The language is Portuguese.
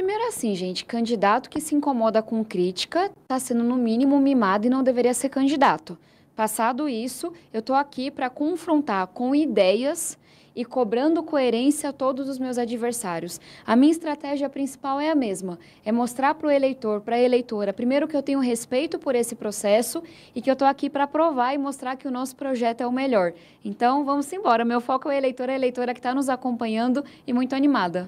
Primeiro assim, gente, candidato que se incomoda com crítica está sendo no mínimo mimado e não deveria ser candidato. Passado isso, eu estou aqui para confrontar com ideias e cobrando coerência a todos os meus adversários. A minha estratégia principal é a mesma: é mostrar para o eleitor, para a eleitora, primeiro que eu tenho respeito por esse processo e que eu estou aqui para provar e mostrar que o nosso projeto é o melhor. Então, vamos embora. Meu foco é a eleitora, a eleitora que está nos acompanhando e muito animada.